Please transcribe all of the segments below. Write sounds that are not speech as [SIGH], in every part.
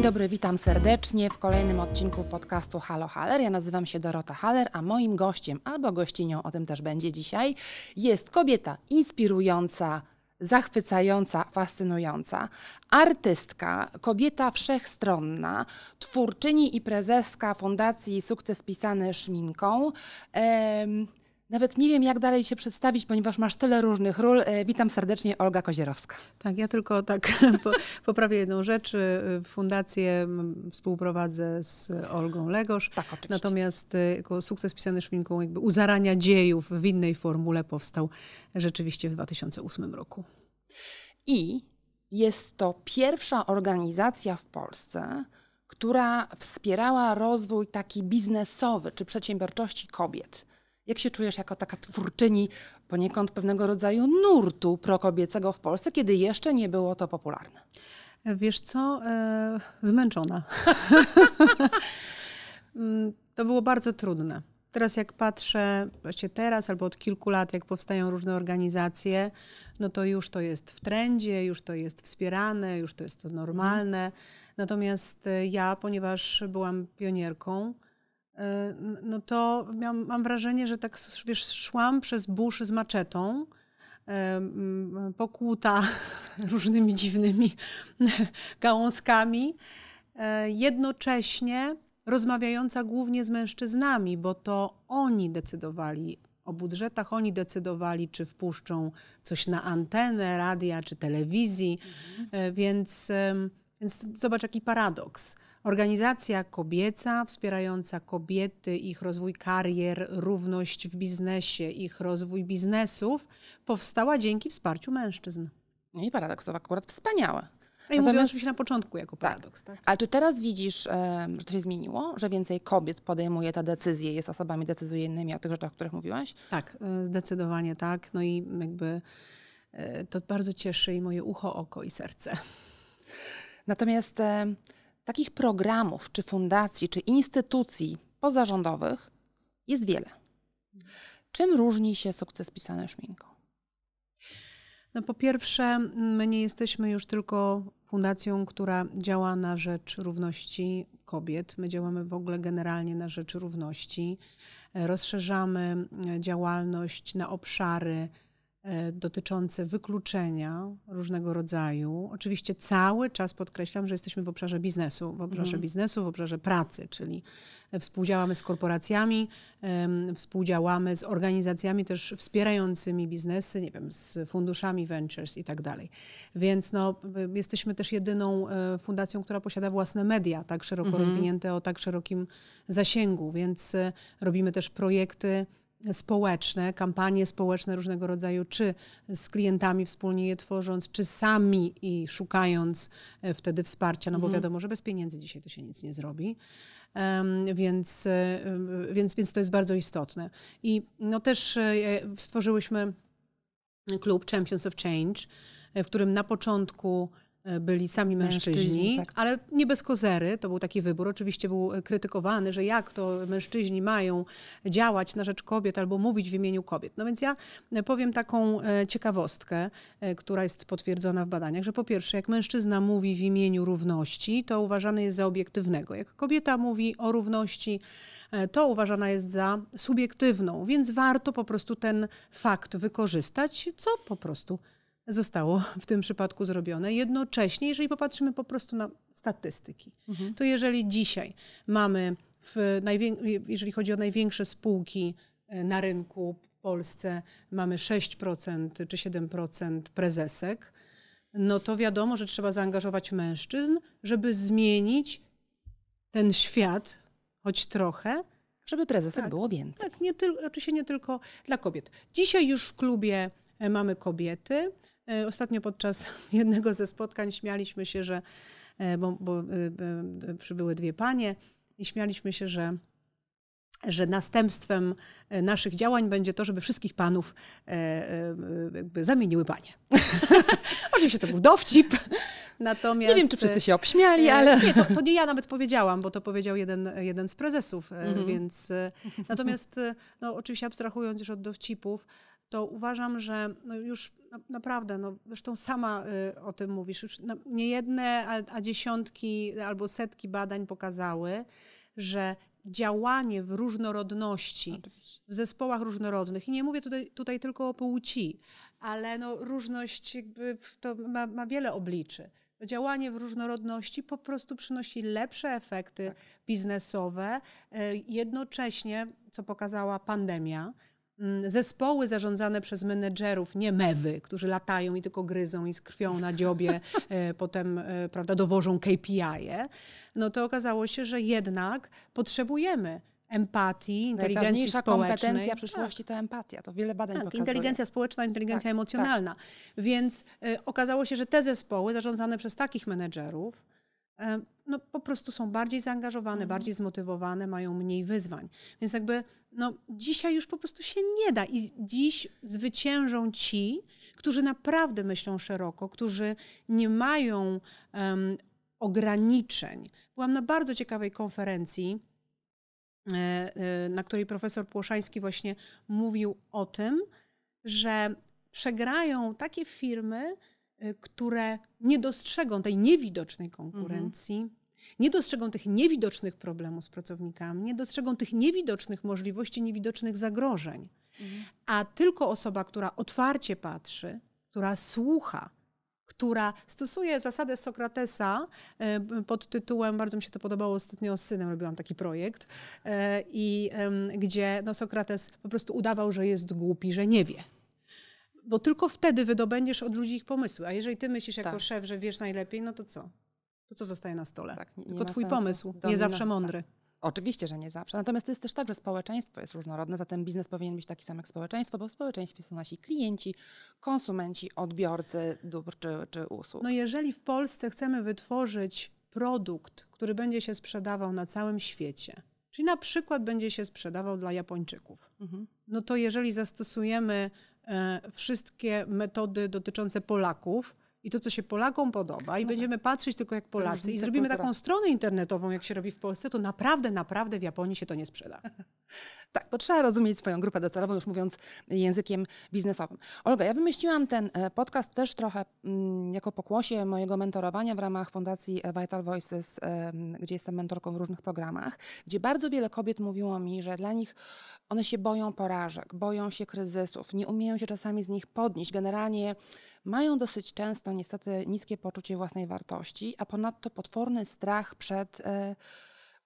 Dzień dobry, witam serdecznie w kolejnym odcinku podcastu Halo Haller. Ja nazywam się Dorota Haller, a moim gościem albo gościnią, o tym też będzie dzisiaj, jest kobieta inspirująca, zachwycająca, fascynująca. Artystka, kobieta wszechstronna, twórczyni i prezeska Fundacji Sukces Pisany Szminką. Nawet nie wiem, jak dalej się przedstawić, ponieważ masz tyle różnych ról. E, witam serdecznie, Olga Kozierowska. Tak, ja tylko tak [LAUGHS] poprawię jedną rzecz. Y, fundację współprowadzę z Olgą Legosz. Tak, oczywiście. Natomiast y, sukces pisany szminką jakby u zarania dziejów w innej formule powstał rzeczywiście w 2008 roku. I jest to pierwsza organizacja w Polsce, która wspierała rozwój taki biznesowy czy przedsiębiorczości kobiet. Jak się czujesz jako taka twórczyni poniekąd pewnego rodzaju nurtu prokobiecego w Polsce, kiedy jeszcze nie było to popularne? Wiesz co, e, zmęczona. [LAUGHS] Mm, to było bardzo trudne. Teraz jak patrzę, właśnie teraz albo od kilku lat, jak powstają różne organizacje, no to już to jest w trendzie, już to jest wspierane, już to jest to normalne. Mhm. Natomiast e, ja, ponieważ byłam pionierką, E, no to mam wrażenie, że tak wiesz, szłam przez buszy z maczetą, e, pokłuta [LAUGHS] różnymi dziwnymi [LAUGHS] gałązkami, e, jednocześnie rozmawiająca głównie z mężczyznami, bo to oni decydowali o budżetach, oni decydowali, czy wpuszczą coś na antenę radia czy telewizji, mhm. więc, więc zobacz jaki paradoks Organizacja kobieca wspierająca kobiety, ich rozwój karier, równość w biznesie, ich rozwój biznesów powstała dzięki wsparciu mężczyzn. No I to akurat wspaniałe. I Natomiast... mówiłam już na początku jako tak. paradoks. Tak. tak. czy teraz widzisz, że to się zmieniło, że więcej kobiet podejmuje te decyzje, jest osobami decyzyjnymi o tych rzeczach, o których mówiłaś? Tak, e, zdecydowanie tak. No i jakby e, to bardzo cieszy i moje ucho, oko i serce. Natomiast takich programów, czy fundacji, czy instytucji pozarządowych jest wiele. Czym różni się sukces pisany szminką? No po pierwsze, my nie jesteśmy już tylko fundacją, która działa na rzecz równości kobiet. My działamy w ogóle generalnie na rzecz równości. Rozszerzamy e, działalność na obszary, E, dotyczące wykluczenia różnego rodzaju. Oczywiście cały czas podkreślam, że jesteśmy w obszarze biznesu, w obszarze mm. biznesu, w obszarze pracy, czyli e, współdziałamy z korporacjami, współdziałamy z organizacjami też wspierającymi biznesy, nie wiem, z funduszami ventures i tak dalej. Więc no, e, jesteśmy też jedyną fundacją, która posiada własne media, tak szeroko mm. rozwinięte o tak szerokim zasięgu, więc robimy też projekty społeczne, kampanie społeczne różnego rodzaju, czy z klientami wspólnie je tworząc, czy sami i szukając e, wtedy wsparcia, no bo mhm. wiadomo, że bez pieniędzy dzisiaj to się nic nie zrobi. Um, więc, e, e, więc, więc to jest bardzo istotne. I no też stworzyłyśmy klub Champions of Change, w którym na początku E, byli sami mężczyźni, mężczyźni tak. ale nie bez kozery. To był taki wybór. Oczywiście był krytykowany, że jak to mężczyźni mają działać na rzecz kobiet albo mówić w imieniu kobiet. No więc ja e, powiem taką e, ciekawostkę, która jest potwierdzona w badaniach, że po pierwsze, jak mężczyzna mówi w imieniu równości, to uważany jest za obiektywnego. Jak kobieta mówi o równości, to uważana jest za subiektywną, więc warto po prostu ten fakt wykorzystać, co po prostu zostało w tym przypadku zrobione. Jednocześnie, jeżeli popatrzymy po prostu na statystyki, mhm. to jeżeli dzisiaj mamy, jeżeli chodzi o największe spółki e, na rynku w Polsce, mamy 6% czy 7% prezesek, no to wiadomo, że trzeba zaangażować mężczyzn, żeby zmienić ten świat choć trochę. Żeby prezesek tak, było więcej. Tak, nie oczywiście nie tylko dla kobiet. Dzisiaj już w klubie e, mamy kobiety. E, ostatnio podczas [LAUGHS] jednego ze spotkań śmialiśmy się, że, e, bo, bo e, przybyły dwie panie i śmialiśmy się, że że następstwem naszych działań będzie to, żeby wszystkich panów jakby zamieniły panie. [LAUGHS] Oczywiście to był dowcip. [LAUGHS] Natomiast, nie wiem, czy wszyscy się obśmiali, ale. Nie, to, to, nie ja nawet powiedziałam, bo to powiedział jeden, jeden z prezesów, mm -hmm. więc. Natomiast, no, oczywiście abstrahując już od dowcipów, to uważam, że no już naprawdę, no zresztą sama y, o tym mówisz, już no, nie jedne, a, a dziesiątki albo setki badań pokazały, że działanie w różnorodności, w zespołach różnorodnych, i nie mówię tutaj, tutaj tylko o płci, ale no różność to ma, ma wiele obliczy. Działanie w różnorodności po prostu przynosi lepsze efekty tak. biznesowe, y, jednocześnie, co pokazała pandemia, Mm, zespoły zarządzane przez menedżerów, nie mewy, którzy latają i tylko gryzą i z krwią na dziobie [LAUGHS] e, potem e, prawda, dowożą KPI-e, no to okazało się, że jednak potrzebujemy empatii, inteligencji społecznej. kompetencja tak. przyszłości tak. to empatia, to wiele badań tak, pokazuje. inteligencja społeczna, inteligencja tak, tak. emocjonalna. Tak. Więc y, okazało się, że te zespoły zarządzane przez takich menedżerów E, no, po prostu są bardziej zaangażowane, mhm. bardziej zmotywowane, mają mniej wyzwań. Więc jakby no, dzisiaj już po prostu się nie da i dziś zwyciężą ci, którzy naprawdę myślą szeroko, którzy nie mają um, ograniczeń. Byłam na bardzo ciekawej konferencji, e, e, na której profesor Płoszański właśnie mówił o tym, że przegrają takie firmy, Y, które nie dostrzegą tej niewidocznej konkurencji, mhm. nie dostrzegą tych niewidocznych problemów z pracownikami, nie dostrzegą tych niewidocznych możliwości, niewidocznych zagrożeń. Mhm. A tylko osoba, która otwarcie patrzy, która słucha, która stosuje zasadę Sokratesa y, pod tytułem, bardzo mi się to podobało ostatnio z synem, robiłam taki projekt, y, i gdzie no, Sokrates po prostu udawał, że jest głupi, że nie wie bo tylko wtedy wydobędziesz od ludzi ich pomysły. A jeżeli ty myślisz jako tak. szef, że wiesz najlepiej, no to co? To co zostaje na stole? Tak, nie, nie tylko twój sensu. pomysł, Domino. nie zawsze mądry. Tak. Oczywiście, że nie zawsze. Natomiast to jest też tak, że społeczeństwo jest różnorodne, zatem biznes powinien być taki sam jak społeczeństwo, bo w społeczeństwie są nasi klienci, konsumenci, odbiorcy dóbr czy, czy usług. No jeżeli w Polsce chcemy wytworzyć produkt, który będzie się sprzedawał na całym świecie, czyli na przykład będzie się sprzedawał dla Japończyków, mhm. no to jeżeli zastosujemy E, wszystkie metody dotyczące Polaków i to, co się Polakom podoba, i no będziemy tak. patrzeć tylko jak Polacy, i zrobimy taką stronę internetową, jak się robi w Polsce, to naprawdę, naprawdę w Japonii się to nie sprzeda. Tak, bo trzeba rozumieć swoją grupę docelową, już mówiąc językiem biznesowym. Olga, ja wymyśliłam ten e, podcast też trochę mm, jako pokłosie mojego mentorowania w ramach Fundacji Vital Voices, e, gdzie jestem mentorką w różnych programach, gdzie bardzo wiele kobiet mówiło mi, że dla nich one się boją porażek, boją się kryzysów, nie umieją się czasami z nich podnieść. Generalnie mają dosyć często niestety niskie poczucie własnej wartości, a ponadto potworny strach przed e,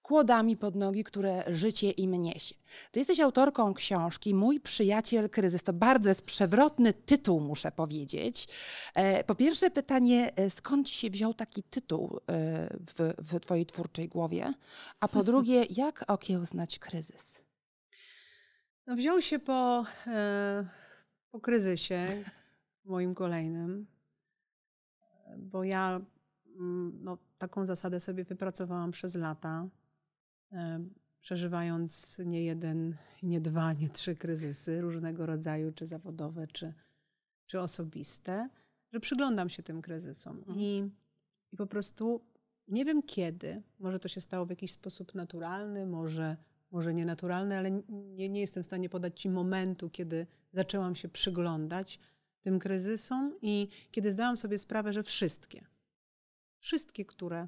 kłodami pod nogi, które życie im niesie. Ty jesteś autorką książki Mój przyjaciel kryzys. To bardzo jest przewrotny tytuł, muszę powiedzieć. E, po pierwsze pytanie, e, skąd się wziął taki tytuł e, w, w twojej twórczej głowie? A po [LAUGHS] drugie, jak okiełznać kryzys? No, wziął się po, po kryzysie moim kolejnym, bo ja mm, no, taką zasadę sobie wypracowałam przez lata przeżywając nie jeden, nie dwa, nie trzy kryzysy różnego rodzaju, czy zawodowe, czy, czy osobiste, że przyglądam się tym kryzysom mhm. i, i po prostu nie wiem kiedy, może to się stało w jakiś sposób naturalny, może, może nienaturalny, ale nie, nie jestem w stanie podać Ci momentu, kiedy zaczęłam się przyglądać tym kryzysom i kiedy zdałam sobie sprawę, że wszystkie, wszystkie, które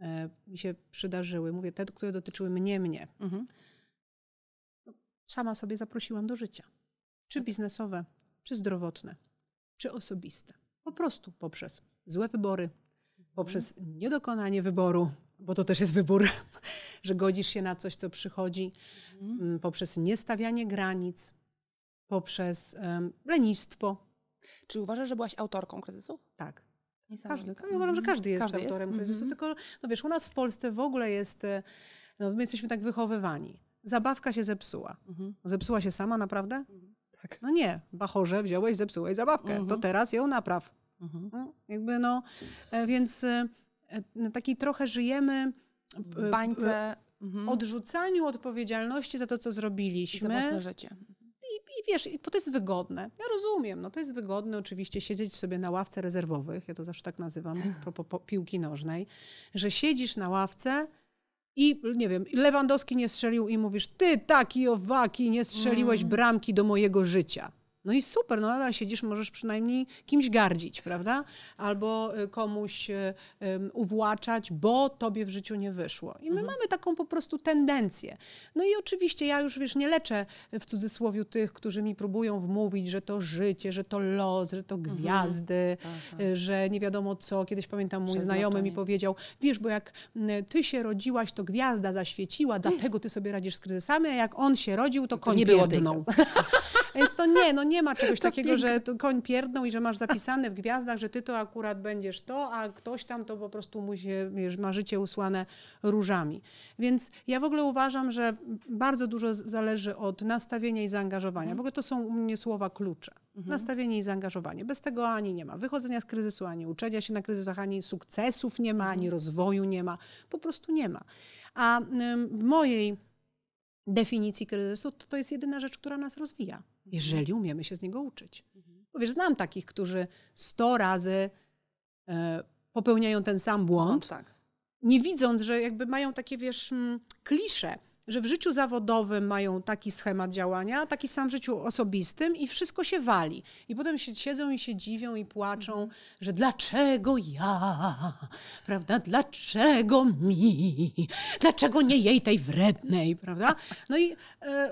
E, mi się przydarzyły. Mówię te, które dotyczyły mnie, mnie. Mhm. Sama sobie zaprosiłam do życia. Czy tak. biznesowe, czy zdrowotne, czy osobiste. Po prostu poprzez złe wybory, mhm. poprzez niedokonanie wyboru, bo to też jest wybór, [LAUGHS] że godzisz się na coś, co przychodzi, mhm. Mm, poprzez niestawianie granic, poprzez um, lenistwo. Czy uważasz, że byłaś autorką kryzysów? Tak. Każdy, tak? ja uważam, że mhm. każdy jest każdy autorem jest. kryzysu, mm-hmm. tylko no wiesz, u nas w Polsce w ogóle jest, e, no my jesteśmy tak wychowywani. Zabawka się zepsuła. Mm-hmm. Zepsuła się sama naprawdę? Mm-hmm. Tak. No nie, bachorze wziąłeś, zepsułeś zabawkę, to mhm. teraz ją napraw. Mhm. No, jakby no, e, więc e, taki trochę żyjemy... W bańce... Odrzucaniu odpowiedzialności za to, co zrobiliśmy. I za własne życie. I wiesz, bo to jest wygodne. Ja rozumiem, no to jest wygodne oczywiście siedzieć sobie na ławce rezerwowych, ja to zawsze tak nazywam, [LAUGHS] propos piłki nożnej, że siedzisz na ławce i nie wiem, Lewandowski nie strzelił i mówisz, ty taki owaki nie strzeliłeś mm. bramki do mojego życia. No i super, no nadal siedzisz, możesz przynajmniej kimś gardzić, prawda? Albo y, komuś y, uwłaczać, bo tobie w życiu nie wyszło. I my mhm. mamy taką po prostu tendencję. No i oczywiście ja już, wiesz, nie leczę y, w cudzysłowie tych, którzy mi próbują wmówić, że to życie, że to los, że to mhm. gwiazdy, mhm. że nie wiadomo co. Kiedyś pamiętam, mój znajomy mi powiedział, wiesz, bo jak ty się rodziłaś, to gwiazda zaświeciła, mm. dlatego ty sobie radzisz z kryzysami, a jak on się rodził, to, to koń nie biedną. było [LAUGHS] Więc to nie, no nie ma czegoś to takiego, piękne. że koń pierdnął i że masz zapisane w gwiazdach, że ty to akurat będziesz to, a ktoś tam to po prostu musi, wiesz, ma życie usłane różami. Więc ja w ogóle uważam, że bardzo dużo zależy od nastawienia i zaangażowania. Mhm. W ogóle to są u mnie słowa klucze. Mhm. Nastawienie i zaangażowanie. Bez tego ani nie ma wychodzenia z kryzysu, ani uczenia się na kryzysach, ani sukcesów nie ma, ani mhm. rozwoju nie ma. Po prostu nie ma. A w mojej definicji kryzysu, to to jest jedyna rzecz, która nas rozwija, mhm. jeżeli umiemy się z niego uczyć. Mhm. Bo wiesz, znam takich, którzy 100 razy e, popełniają ten sam błąd, no, tak. nie widząc, że jakby mają takie, wiesz, mm, klisze że w życiu zawodowym mają taki schemat działania, taki sam w życiu osobistym i wszystko się wali. I potem się siedzą i się dziwią i płaczą, mhm. że dlaczego ja, prawda, dlaczego mi, dlaczego nie jej tej wrednej, prawda? No i... E,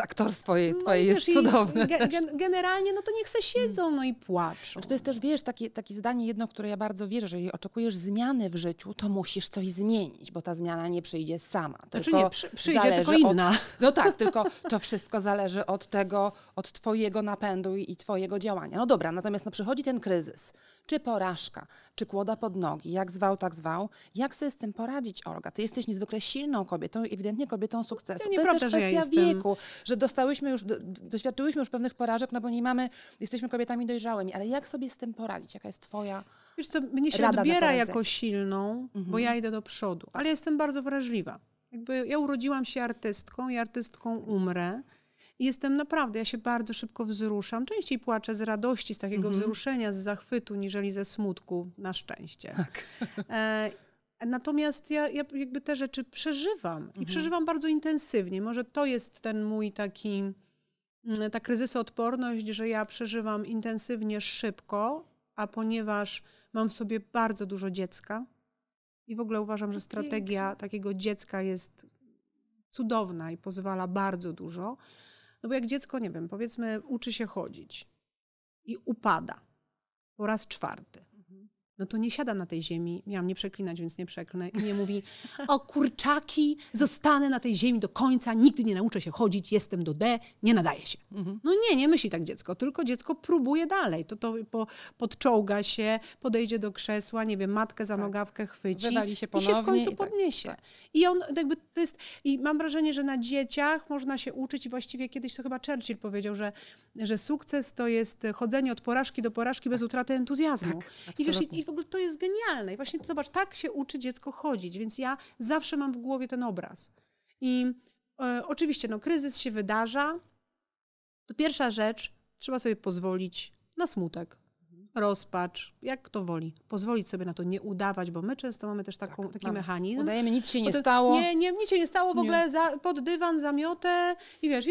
aktorstwo jej, no twoje no jest wiesz, cudowne. Ge, ge, generalnie, no to niech se siedzą, no i płaczą. to jest też, wiesz, takie, takie zdanie jedno, które ja bardzo wierzę, że jeżeli oczekujesz zmiany w życiu, to musisz coś zmienić, bo ta zmiana nie przyjdzie sama. Znaczy tylko znaczy nie, przy, przyjdzie tylko inna. Od, no [LAUGHS] tak, tylko to wszystko zależy od tego, od twojego napędu i, i twojego działania. No dobra, natomiast no przychodzi ten kryzys, czy porażka, czy kłoda pod nogi, jak zwał, tak zwał. Jak sobie z tym poradzić, Olga? Ty jesteś niezwykle silną kobietą, ewidentnie kobietą sukcesu. Ja nie to jest prawda, też kwestia ja wieku że dostałyśmy już, doświadczyłyśmy już pewnych porażek, no bo nie mamy, jesteśmy kobietami dojrzałymi, ale jak sobie z tym poradzić? Jaka jest twoja Wiesz co, mnie się odbiera jako silną, mhm. bo ja idę do przodu, ale jestem bardzo wrażliwa. Jakby ja urodziłam się artystką i artystką umrę. I jestem naprawdę, ja się bardzo szybko wzruszam. Częściej płaczę z radości, z takiego mhm. wzruszenia, z zachwytu, niżeli ze smutku, na szczęście. Tak. E, Natomiast ja, ja jakby te rzeczy przeżywam mhm. i przeżywam bardzo intensywnie. Może to jest ten mój taki, mm, ta kryzysoodporność, że ja przeżywam intensywnie, szybko, a ponieważ mam w sobie bardzo dużo dziecka i w ogóle uważam, że no strategia takiego dziecka jest cudowna i pozwala bardzo dużo. No bo jak dziecko, nie wiem, powiedzmy, uczy się chodzić i upada po raz czwarty no to nie siada na tej ziemi, miałam nie przeklinać, więc nie przeklnę, i nie mówi, o kurczaki, zostanę na tej ziemi do końca, nigdy nie nauczę się chodzić, jestem do D, nie nadaje się. Mhm. No nie, nie myśli tak dziecko, tylko dziecko próbuje dalej. To, to po, podczołga się, podejdzie do krzesła, nie wiem, matkę za tak. nogawkę chwyci się ponownie, i się w końcu i tak, podniesie. Tak. I on jakby to jest, i mam wrażenie, że na dzieciach można się uczyć i właściwie kiedyś to chyba Churchill powiedział, że że sukces to jest chodzenie od porażki do porażki bez tak. utraty entuzjazmu. Tak, I wiesz, i, w ogóle to jest genialne. I właśnie zobacz, tak się uczy dziecko chodzić, więc ja zawsze mam w głowie ten obraz. I e, oczywiście, no, kryzys się wydarza. To pierwsza rzecz, trzeba sobie pozwolić na smutek, mhm. rozpacz, jak kto woli. Pozwolić sobie na to, nie udawać, bo my często mamy też taką, tak, taki mechanizm. Udajemy, nic się nie stało. Nie, nie, nic się nie stało, w nie. ogóle za, pod dywan zamiotę i wiesz,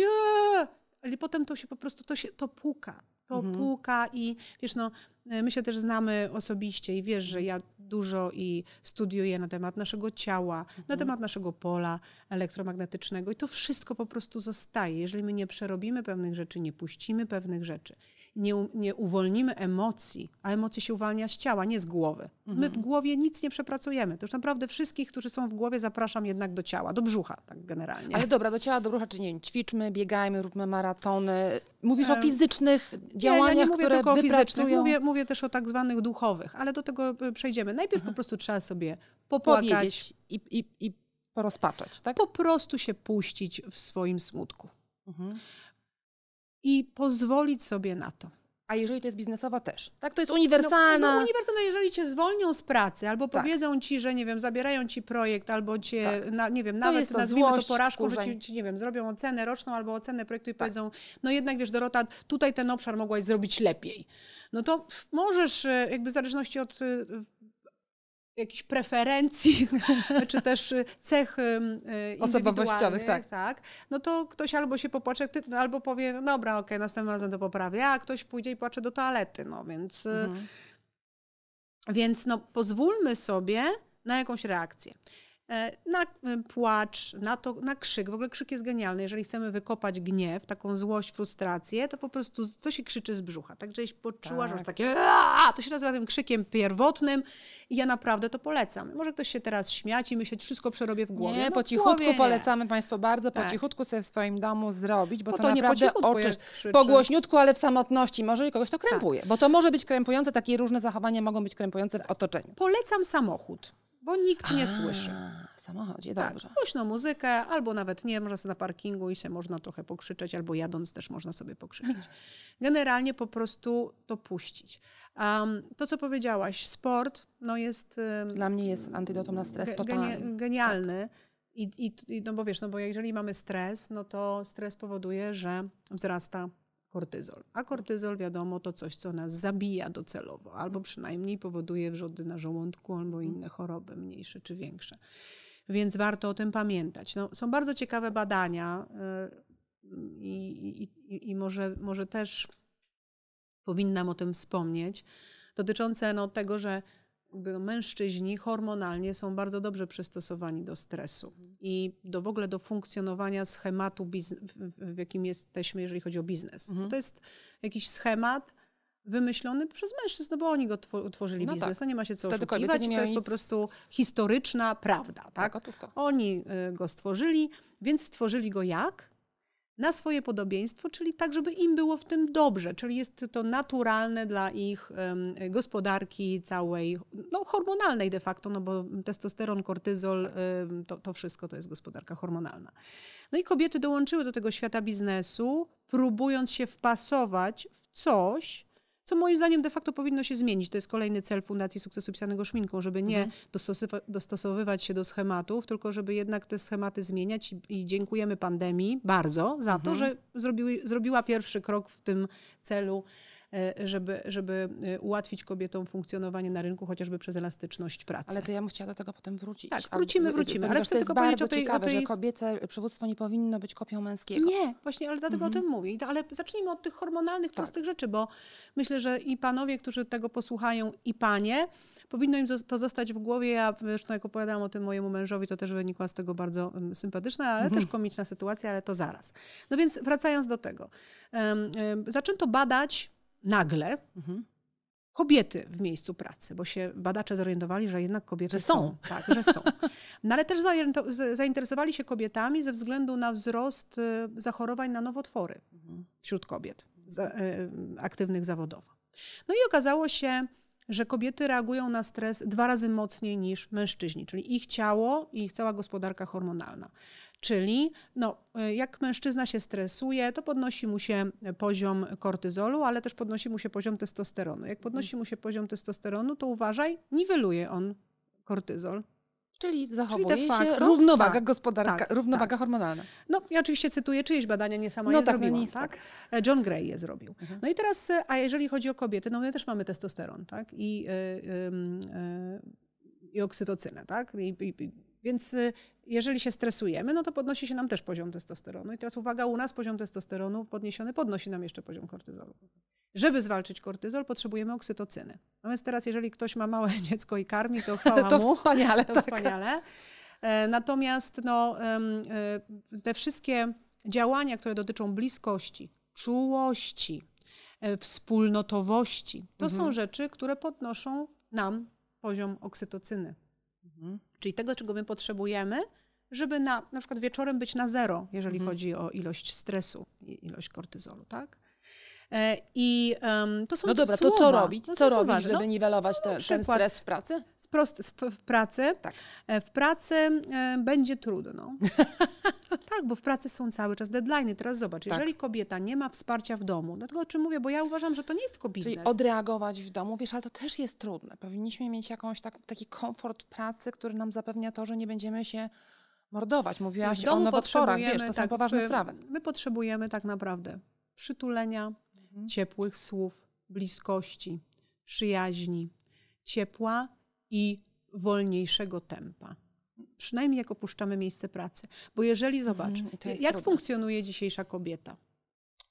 ale potem to się po prostu, to się, to płuka to mhm. i wiesz, no, e, my się też znamy osobiście i wiesz, że ja dużo i studiuję na temat naszego ciała, mhm. na temat naszego pola elektromagnetycznego i to wszystko po prostu zostaje. Jeżeli my nie przerobimy pewnych rzeczy, nie puścimy pewnych rzeczy, nie, nie uwolnimy emocji, a emocje się uwalnia z ciała, nie z głowy. Mhm. My w mhm. głowie nic nie przepracujemy. To już naprawdę wszystkich, którzy są w głowie, zapraszam jednak do ciała, do brzucha tak generalnie. Ale dobra, do ciała, do brzucha, czy nie wiem, ćwiczmy, biegajmy, róbmy maratony. Mówisz o e, fizycznych działaniach, nie, ja nie mówię które tylko o fizycznych, mówię, mówię też o tak zwanych duchowych, ale do tego e, przejdziemy. Najpierw mhm. po prostu trzeba sobie popłakać i, i, i porozpaczać, tak? Po prostu się puścić w swoim smutku. Mhm. I pozwolić sobie na to. A jeżeli to jest biznesowa też. Tak, to jest uniwersalna. No, no uniwersalna, jeżeli cię zwolnią z pracy albo tak. powiedzą ci, że nie wiem, zabierają ci projekt albo cię, tak. na, nie wiem, to nawet to nazwijmy złość, to porażką, że ci, ci, nie wiem, zrobią ocenę roczną albo ocenę projektu i tak. powiedzą, no jednak wiesz Dorota, tutaj ten obszar mogłaś zrobić lepiej. No to możesz e, jakby w zależności od e, jakichś preferencji, [LAUGHS] czy też y, cech y, y, osobowościowych, tak. tak. No to ktoś albo się popłacze, no, albo powie, no dobra, okej, okay, następnym razem to poprawię, a ktoś pójdzie i płacze do toalety, no więc... Mhm. Więc no pozwólmy sobie na jakąś reakcję. E, na e, płacz, na, to, na krzyk. W ogóle krzyk jest genialny. Jeżeli chcemy wykopać gniew, taką złość, frustrację, to po prostu co się krzyczy z brzucha. Także jeśli poczuła, tak. że jest takie aaa, to się nazywa tym krzykiem pierwotnym i ja naprawdę to polecam. Może ktoś się teraz śmiać i myśleć, wszystko przerobię w głowie. Nie, no, po cichutku głowie, polecamy Państwu bardzo, tak. po cichutku sobie w swoim domu zrobić, bo, bo no to, to nie naprawdę oczysz. Po głośniutku, ale w samotności. Może i kogoś to krępuje, tak. bo to może być krępujące, takie różne zachowania mogą być krępujące w otoczeniu. Polecam samochód bo nikt nie A, słyszy. W samochodzie, tak, dobrze. Tak, głośno muzykę, albo nawet nie, może na parkingu i się można trochę pokrzyczeć, albo jadąc też można sobie pokrzyczeć. [LAUGHS] Generalnie po prostu to puścić. Um, to, co powiedziałaś, sport no jest... Dla mnie jest antidotum na stres totalny. Geni tak. genialny. Tak. I, i, no bo wiesz, no bo jeżeli mamy stres, no to stres powoduje, że wzrasta kortyzol. A kortyzol, wiadomo, to coś, co nas zabija docelowo, albo przynajmniej powoduje wrzody na żołądku, albo mhm. inne choroby, mniejsze czy większe. Więc warto o tym pamiętać. No, są bardzo ciekawe badania y, i, i, i może, może też powinnam o tym wspomnieć, dotyczące no, tego, że no, mężczyźni hormonalnie są bardzo dobrze przystosowani do stresu i do w ogóle do funkcjonowania schematu, w jakim jesteśmy, jeżeli chodzi o biznes. Mhm. To jest jakiś schemat wymyślony przez mężczyzn, no bo oni go utworzyli no biznes, tak. No nie ma się co Wtedy oszukiwać, to jest po prostu historyczna prawda. Tak? tak? Oni y, go stworzyli, więc stworzyli go jak? na swoje podobieństwo, czyli tak, żeby im było w tym dobrze, czyli jest to naturalne dla ich gospodarki całej, no hormonalnej de facto, no bo testosteron, kortyzol, to, to wszystko to jest gospodarka hormonalna. No i kobiety dołączyły do tego świata biznesu, próbując się wpasować w coś, co moim zdaniem de facto powinno się zmienić. To jest kolejny cel Fundacji Sukcesu Pisanego Szminką, żeby nie mhm. dostosowywać się do schematów, tylko żeby jednak te schematy zmieniać i, i dziękujemy pandemii bardzo za mhm. to, że zrobiły, zrobiła pierwszy krok w tym celu E, żeby, żeby e, ułatwić kobietom funkcjonowanie na rynku, chociażby przez elastyczność pracy. Ale to ja bym chciała do tego potem wrócić. Tak, wrócimy, wrócimy. Ale chcę tylko powiedzieć o tej... o tej... że kobiece przywództwo nie powinno być kopią męskiego. Nie, właśnie, ale dlatego mhm. o tym mówię. Ale zacznijmy od tych hormonalnych, tak. prostych rzeczy, bo myślę, że i panowie, którzy tego posłuchają, i panie, powinno im to zostać w głowie. Ja zresztą jak opowiadałam o tym mojemu mężowi, to też wynikła z tego bardzo mm, sympatyczna, ale mhm. też komiczna sytuacja, ale to zaraz. No więc wracając do tego. zaczęto badać nagle mhm. kobiety w miejscu pracy, bo się badacze zorientowali, że jednak kobiety że są. są. Tak, że są. No, ale też zainteresowali się kobietami ze względu na wzrost y, zachorowań na nowotwory mhm. wśród kobiet y, aktywnych zawodowo. No i okazało się, że kobiety reagują na stres dwa razy mocniej niż mężczyźni, czyli ich ciało i ich cała gospodarka hormonalna. Czyli no, e, jak mężczyzna się stresuje, to podnosi mu się poziom kortyzolu, ale też podnosi mu się poziom testosteronu. Jak podnosi mu się poziom testosteronu, to uważaj, niweluje on kortyzol. Czyli zachowuje czyli facto, się równowaga tak, gospodarka, tak, równowaga tak. hormonalna. No ja oczywiście cytuję czyjeś badania, nie sama no je tak, no zrobiłam, nie, tak? tak. E, John Gray je zrobił. Mhm. No i teraz, e, a jeżeli chodzi o kobiety, no my też mamy testosteron, tak? I, e, i oksytocynę, tak? I, i, więc jeżeli się stresujemy, no to podnosi się nam też poziom testosteronu. I teraz uwaga, u nas poziom testosteronu podniesiony podnosi nam jeszcze poziom kortyzolu. Żeby zwalczyć kortyzol, potrzebujemy oksytocyny. Natomiast teraz, jeżeli ktoś ma małe [LAUGHS] dziecko i karmi, to chwała [LAUGHS] to mu. Wspaniale, [LAUGHS] to tak. wspaniale. E, natomiast no, e, te wszystkie działania, które dotyczą bliskości, czułości, e, wspólnotowości, to mhm. są rzeczy, które podnoszą nam poziom oksytocyny. Mhm. Czyli tego, czego my potrzebujemy, żeby na, na przykład wieczorem być na zero, jeżeli mhm. chodzi o ilość stresu i ilość kortyzolu, tak? E, I um, to są No dobra, słowa. to co robić? No co robić, żeby no, niwelować no te, ten stres w pracy? w, w pracy? Tak. E, w pracy e, będzie trudno. [LAUGHS] tak, bo w pracy są cały czas deadlines. Teraz zobacz, tak. jeżeli kobieta nie ma wsparcia w domu, dlatego no o czym mówię, bo ja uważam, że to nie jest tylko biznes. Czyli odreagować w domu, wiesz, ale to też jest trudne. Powinniśmy mieć jakąś tak, taki komfort pracy, który nam zapewnia to, że nie będziemy się mordować. Mówiłaś o nowotworach, wiesz, to tak, są poważne e, sprawy. My potrzebujemy tak naprawdę przytulenia, mhm. ciepłych słów, bliskości, przyjaźni, ciepła i wolniejszego tempa. Przynajmniej jak opuszczamy miejsce pracy. Bo jeżeli zobacz, mhm, jak trudne. funkcjonuje dzisiejsza kobieta?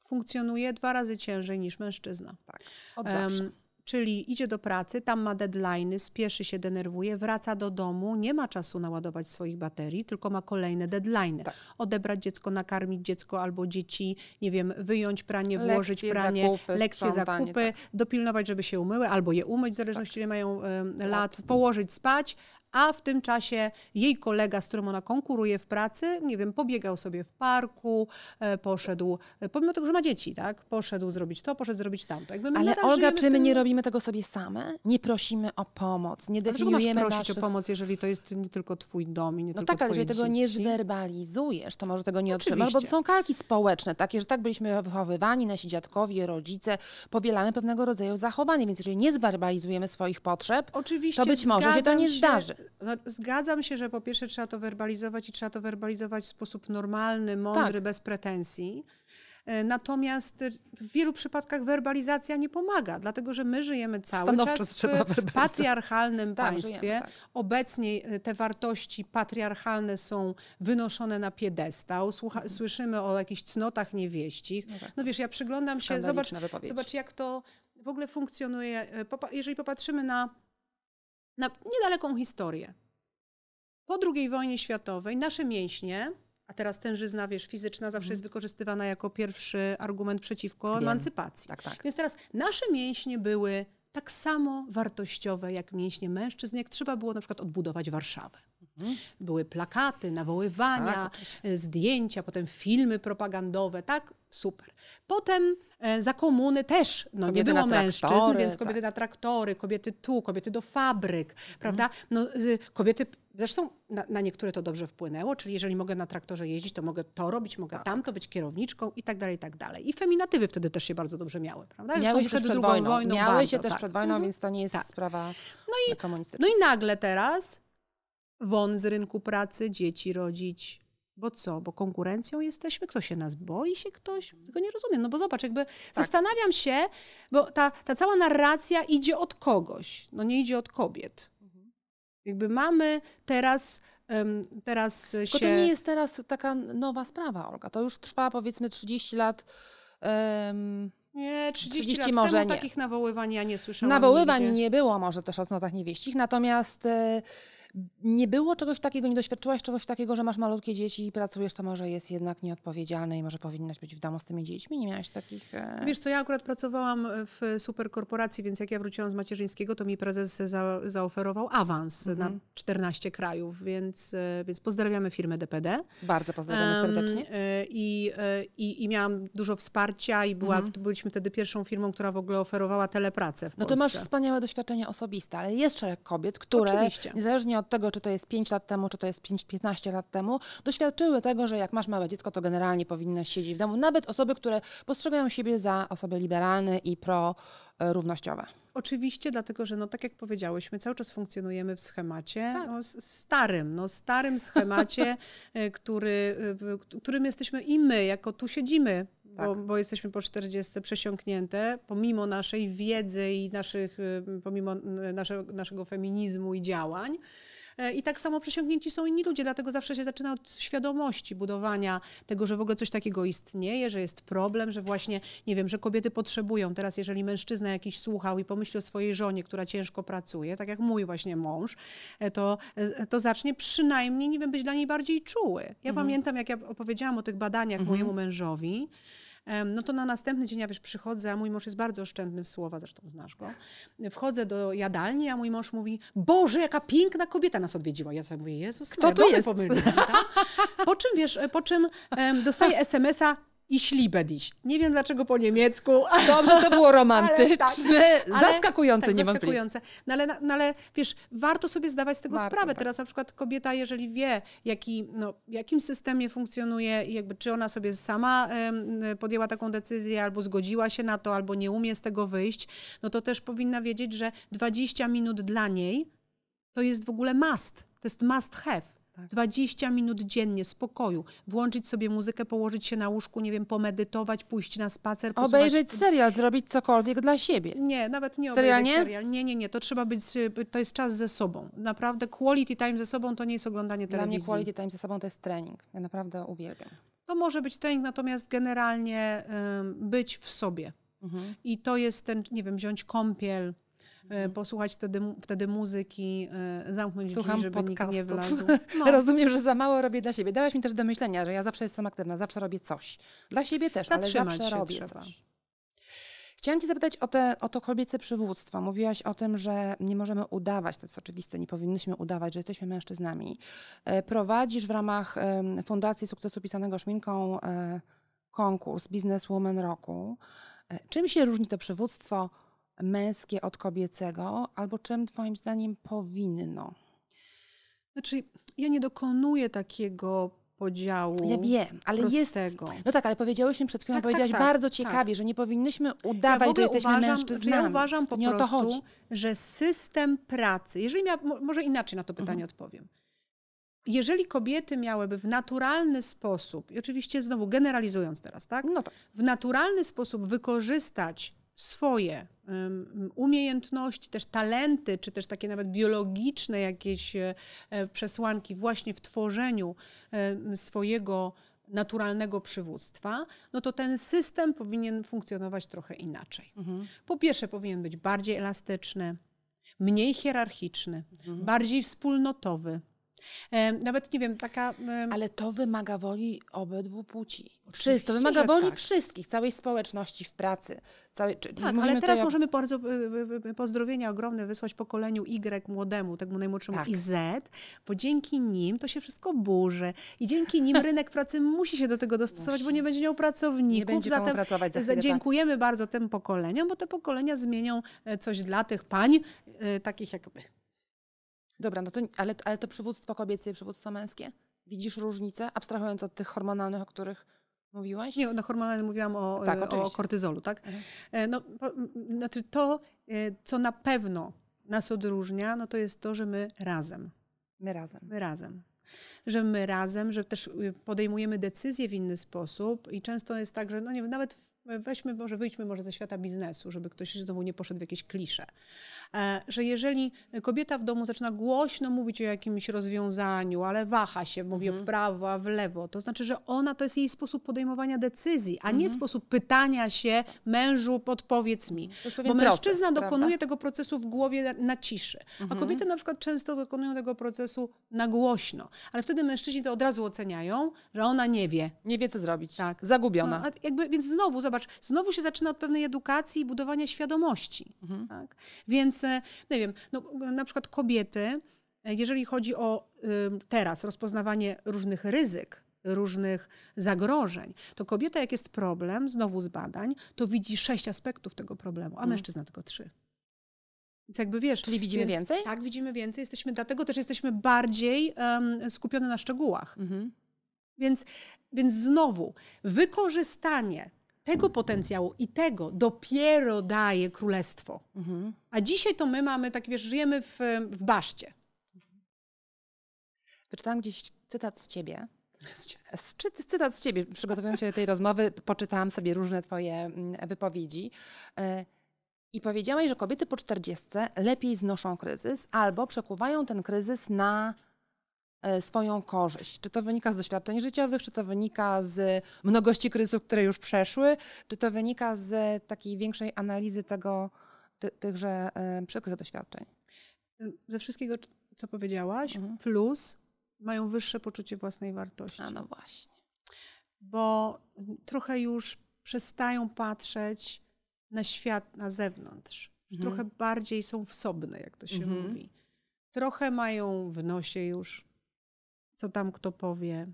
Funkcjonuje dwa razy ciężej niż mężczyzna. Tak, od zawsze. Um, Czyli idzie do pracy, tam ma deadline, spieszy się, denerwuje, wraca do domu, nie ma czasu naładować swoich baterii, tylko ma kolejne deadline. Tak. Odebrać dziecko, nakarmić dziecko albo dzieci, nie wiem, wyjąć pranie, włożyć lekcje, pranie, zakupy, lekcje, zakupy, tak. dopilnować, żeby się umyły albo je umyć, w tak. zależności tak. ile mają tak. lat, położyć spać, a w tym czasie jej kolega, z którym ona konkuruje w pracy, nie wiem, pobiegał sobie w parku, e, poszedł, e, pomimo tego, że ma dzieci, tak? Poszedł zrobić to, poszedł zrobić tamto. Jakby Ale Olga, czy my tym... nie robimy tego sobie same? Nie prosimy o pomoc, nie definiujemy masz prosić naszych... o pomoc, jeżeli to jest nie tylko twój dom i nie no tylko tak, No tak, jeżeli tego nie zwerbalizujesz, to może tego nie otrzymasz, bo są kalki społeczne takie, że tak byliśmy wychowywani, nasi dziadkowie, rodzice, powielamy pewnego rodzaju zachowanie, więc jeżeli nie zwerbalizujemy swoich potrzeb, Oczywiście, to być może się to nie zdarzy no, zgadzam się, że po pierwsze trzeba to werbalizować i trzeba to werbalizować w sposób normalny, mądry, tak. bez pretensji. E, natomiast w wielu przypadkach werbalizacja nie pomaga, dlatego że my żyjemy cały Stanowczo czas w patriarchalnym tak, państwie. Żyjemy, tak. Obecnie e, te wartości patriarchalne są wynoszone na piedestał. Słucha, mhm. Słyszymy o jakichś cnotach niewieścich. No, tak. no wiesz, ja przyglądam się, zobacz, zobacz jak to w ogóle funkcjonuje. E, jeżeli popatrzymy na na niedaleką historię. Po II wojnie światowej nasze mięśnie, a teraz tężyzna, wiesz, fizyczna zawsze mhm. jest wykorzystywana jako pierwszy argument przeciwko Wiem. emancypacji. Tak, tak. Więc teraz nasze mięśnie były tak samo wartościowe jak mięśnie mężczyzn, jak trzeba było na przykład odbudować Warszawę. Mhm. Były plakaty, nawoływania, tak, e, zdjęcia, potem filmy propagandowe, tak? Super. Potem e, za komuny też no, nie było mężczyzn, traktory, więc kobiety tak. na traktory, kobiety tu, kobiety do fabryk, mhm. prawda? No, kobiety Zresztą na, na, niektóre to dobrze wpłynęło, czyli jeżeli mogę na traktorze jeździć, to mogę to robić, mogę tak. tamto, być kierowniczką i tak dalej, i tak dalej. I feminatywy wtedy też się bardzo dobrze miały, prawda? Miały się też przed wojną. wojną miały bardzo, się też tak. przed wojną, mhm. więc to nie jest tak. sprawa no i, komunistyczna. No i nagle teraz won z rynku pracy, dzieci rodzić. Bo co? Bo konkurencją jesteśmy? Kto się nas boi? Się ktoś? Tego nie rozumiem. No bo zobacz, jakby tak. zastanawiam się, bo ta, ta cała narracja idzie od kogoś, no nie idzie od kobiet. Mhm. Jakby mamy teraz teraz Tylko się... to nie jest teraz taka nowa sprawa, Olga. To już trwa powiedzmy 30 lat. Um, nie, 30, 30 lat może temu nie. takich nawoływań ja nie słyszałam. Nawoływań nigdzie. nie było może też o cnotach niewieścich, natomiast e, nie było czegoś takiego, nie doświadczyłaś czegoś takiego, że masz malutkie dzieci i pracujesz, to może jest jednak nieodpowiedzialne i może powinnaś być w domu z tymi dziećmi? Nie miałaś takich... E- Wiesz co, ja akurat pracowałam e, w superkorporacji, więc jak ja wróciłam z macierzyńskiego, to mi prezes za, zaoferował awans mhm. na 14 krajów, więc, e, więc pozdrawiamy firmę DPD. Bardzo pozdrawiamy serdecznie. I, i, i miałam dużo wsparcia i była, mhm. byliśmy wtedy pierwszą firmą, która w ogóle oferowała telepracę w No to masz wspaniałe doświadczenie osobiste, ale jest szereg kobiet, które Oczywiście. niezależnie od tego, czy to jest 5 lat temu, czy to jest 5, 15 lat temu, doświadczyły tego, że jak masz małe dziecko, to generalnie powinna siedzieć w domu. Nawet osoby, które postrzegają siebie za osoby liberalne i pro e, równościowe. Oczywiście, dlatego że, no, tak jak powiedziałyśmy, cały czas funkcjonujemy w schemacie tak. no, starym, no, starym schemacie, [LAUGHS] y, który, którym jesteśmy i my, jako tu siedzimy, tak. bo, bo, jesteśmy po 40 przesiąknięte, pomimo naszej wiedzy i naszych, y, pomimo naszego feminizmu i działań. E, I tak samo przesiąknięci są inni ludzie, dlatego zawsze się zaczyna od świadomości budowania tego, że w ogóle coś takiego istnieje, że jest problem, że właśnie, nie wiem, że kobiety potrzebują. Teraz, jeżeli mężczyzna jakiś słuchał i pomyśli o swojej żonie, która ciężko pracuje, tak jak mój właśnie mąż, e, to, e, to zacznie przynajmniej, nie wiem, być dla niej bardziej czuły. Ja mhm. pamiętam, jak ja opowiedziałam o tych badaniach mhm. mojemu mężowi, no to na następny dzień ja wiesz, przychodzę, a mój mąż jest bardzo oszczędny w słowa, zresztą znasz go. Wchodzę do jadalni, a mój mąż mówi, Boże, jaka piękna kobieta nas odwiedziła. Ja sobie mówię, Jezus, kto to jest? Pomyliłem, tak? po czym wiesz, po czym um, dostaję SMS-a, [LAUGHS] i ślibę dziś. Nie wiem dlaczego po niemiecku. [LAUGHS] Dobrze, to było [LAUGHS] romantyczne. Tak, zaskakujące, tak, nie zaskakujące. No ale, no ale wiesz, warto sobie zdawać z tego warto, sprawę. Tak. Teraz na przykład kobieta, jeżeli wie, jaki, no, jakim systemie funkcjonuje, jakby, czy ona sobie sama podjęła taką decyzję, albo zgodziła się na to, albo nie umie z tego wyjść, no to też powinna wiedzieć, że 20 minut dla niej to jest w ogóle must. To jest must have. 20 tak. minut dziennie spokoju, włączyć sobie muzykę, położyć się na łóżku, nie wiem, pomedytować, pójść na spacer. Posuwać... Obejrzeć serial, zrobić cokolwiek dla siebie. Nie, nawet nie serial nie? serial. Nie, nie, nie. To trzeba być, to jest czas ze sobą. Naprawdę quality time ze sobą to nie jest oglądanie dla telewizji. Dla mnie quality time ze sobą to jest trening. Ja naprawdę uwielbiam. To może być trening, natomiast generalnie um, być w sobie. Mhm. I to jest ten, nie wiem, wziąć kąpiel, E, posłuchać wtedy, wtedy muzyki, e, zamknąć Słucham drzwi, żeby podcastów. nikt nie wlazł. [LAUGHS] No. Rozumiem, że za mało robię dla siebie. Dałaś mi też do myślenia, że ja zawsze jestem aktywna, zawsze robię coś. Dla siebie też, Zatrzymać ale zawsze robię trzeba. coś. Chciałam Cię zapytać o, te, o to kobiece przywództwo. Mówiłaś o tym, że nie możemy udawać, to jest oczywiste, nie powinnyśmy udawać, że jesteśmy mężczyznami. E, prowadzisz w ramach Fundacji Sukcesu Pisanego Szminką konkurs Business Woman Roku. Czym się różni to przywództwo męskie od kobiecego, albo czym Twoim zdaniem powinno? Znaczy, ja nie dokonuję takiego podziału. Ja wiem, ale prostego. jest. No tak, ale powiedziałyśmy przed chwilą, tak, tak, powiedziałaś tak, bardzo tak, ciekawie, że nie powinniśmy udawać, ja że jesteśmy uważam, mężczyznami. Ja uważam po nie prostu, że system pracy, jeżeli miał, może inaczej na to pytanie mhm. odpowiem. Jeżeli kobiety miałyby w naturalny sposób, i oczywiście znowu generalizując teraz, tak? No tak? W naturalny sposób wykorzystać swoje umiejętności, też talenty, czy też takie nawet biologiczne jakieś e, e, przesłanki właśnie w tworzeniu swojego naturalnego przywództwa, no to ten system powinien funkcjonować trochę inaczej. Mhm. Po pierwsze, powinien być bardziej elastyczny, mniej hierarchiczny, mhm. bardziej wspólnotowy, nawet nie wiem, taka. Ale to wymaga woli obydwu płci. Wszystko to wymaga woli tak. wszystkich, całej społeczności w pracy. Całej, czy, tak, ale teraz jak... możemy bardzo y, y, y, pozdrowienia ogromne wysłać pokoleniu Y młodemu, temu najmłodszemu tak. i Z, bo dzięki nim to się wszystko burzy. I dzięki nim [LAUGHS] rynek pracy musi się do tego dostosować, bo nie będzie miał pracowników. Nie będzie Zatem pracować za chwilę, tak. Dziękujemy tak. bardzo tym pokoleniom, bo te pokolenia zmienią e, coś dla tych pań, e, takich jak Dobra, no to, ale, ale to przywództwo kobiece i przywództwo męskie? Widzisz różnicę, abstrahując od tych hormonalnych, o których mówiłaś? Nie, no hormonalnie mówiłam o, tak, e, o kortyzolu, tak? Mhm. E, no, znaczy to, e, co na pewno nas odróżnia, no to jest to, że my razem. My razem. My razem że my razem, że też y, podejmujemy decyzje w inny sposób i często jest tak, że no nie, nawet E, weźmy może, wyjdźmy może ze świata biznesu, żeby ktoś znowu nie poszedł w jakieś klisze, e, że jeżeli kobieta w domu zaczyna głośno mówić o jakimś rozwiązaniu, ale waha się, mówi mhm. w prawo, a w lewo, to znaczy, że ona to jest jej sposób podejmowania decyzji, a nie mhm. sposób pytania się mężu, podpowiedz mi. Bo mężczyzna proces, dokonuje prawda? tego procesu w głowie na, na ciszy, mhm. a kobiety na przykład często dokonują tego procesu na głośno, ale wtedy mężczyźni to od razu oceniają, że ona nie wie. Nie wie, co zrobić. Tak. Zagubiona. No, jakby, więc znowu zobacz, znowu się zaczyna od pewnej edukacji i budowania świadomości. Mhm. Tak? Więc, e, nie wiem, no, na przykład kobiety, e, jeżeli chodzi o teraz rozpoznawanie różnych ryzyk, różnych zagrożeń, to kobieta, jak jest problem, znowu z badań, to widzi sześć aspektów tego problemu, a mhm. mężczyzna tylko trzy. Więc jakby wiesz. Czyli widzimy więc, więcej? Tak, widzimy więcej. Jesteśmy, dlatego też jesteśmy bardziej um, skupione na szczegółach. Mhm. Więc, więc znowu, wykorzystanie tego potencjału i tego dopiero daje królestwo. Mhm. A dzisiaj to my mamy, tak wiesz, żyjemy w, w baszcie. Wyczytałam gdzieś cytat z ciebie. Z ciebie. Z, cytat z ciebie. Przygotowując się do tej rozmowy, poczytałam sobie różne twoje mm, wypowiedzi. E, I powiedziałaś, że kobiety po czterdziestce lepiej znoszą kryzys albo przekuwają ten kryzys na E, swoją korzyść. Czy to wynika z doświadczeń życiowych, czy to wynika z mnogości kryzysów, które już przeszły, czy to wynika z takiej większej analizy tego, ty, tychże y, przykrych doświadczeń? E, ze wszystkiego, co powiedziałaś, mhm. plus mają wyższe poczucie własnej wartości. A no właśnie. Bo trochę już przestają patrzeć na świat na zewnątrz. Mhm. Trochę bardziej są wsobne, jak to się mhm. mówi. Trochę mają w nosie już co tam kto powie.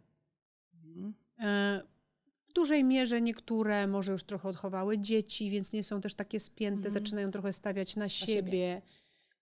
Mhm. E, w dużej mierze niektóre może już trochę odchowały dzieci, więc nie są też takie spięte, mhm. zaczynają trochę stawiać na, na siebie.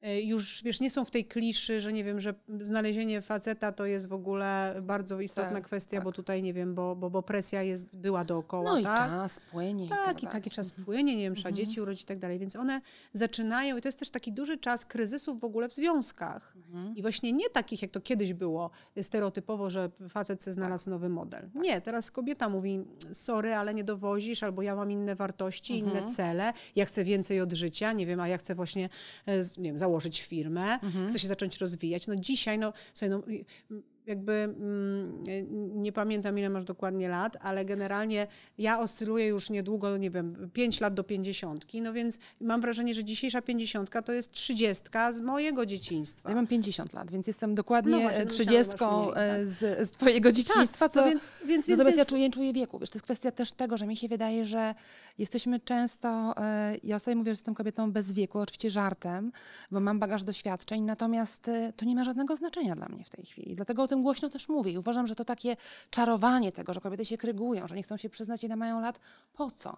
E, już wiesz, nie są w tej kliszy, że nie wiem, że znalezienie faceta to jest w ogóle bardzo istotna tak, kwestia, tak. bo tutaj nie wiem, bo, bo, bo presja jest, była dookoła. No tak? Tak, tak? i czas płynie. Tak, i, tak, i taki czas mhm. płynie, nie wiem, trzeba mhm. dzieci urodzić i tak dalej, więc one zaczynają i to jest też taki duży czas kryzysów w ogóle w związkach. Mhm. I właśnie nie takich, jak to kiedyś było stereotypowo, że facet se znalazł tak. nowy model. Nie, teraz kobieta mówi, sorry, ale nie dowozisz, albo ja mam inne wartości, mhm. inne cele, ja chcę więcej od życia, nie wiem, a ja chcę właśnie, e, nie wiem, założyć założyć firmę, mhm. chce się zacząć rozwijać. No dzisiaj, no, sobie, no jakby mm, nie pamiętam ile masz dokładnie lat, ale generalnie ja oscyluję już niedługo, nie wiem, 5 lat do 50. No więc mam wrażenie, że dzisiejsza 50 to jest 30 z mojego dzieciństwa. Ja mam 50 lat, więc jestem dokładnie no właśnie, 30 no tak. e, z, z twojego tak, dzieciństwa. Tak, co, do więc, więc, no więc, ja czuję, czuję wieku. Wiesz, to jest kwestia też tego, że mi się wydaje, że jesteśmy często, e, ja sobie mówię, że jestem kobietą bez wieku, oczywiście żartem, bo mam bagaż doświadczeń, natomiast e, to nie ma żadnego znaczenia dla mnie w tej chwili. Dlatego o tym głośno też mówię i uważam, że to takie czarowanie tego, że kobiety się krygują, że nie chcą się przyznać, ile mają lat, po co?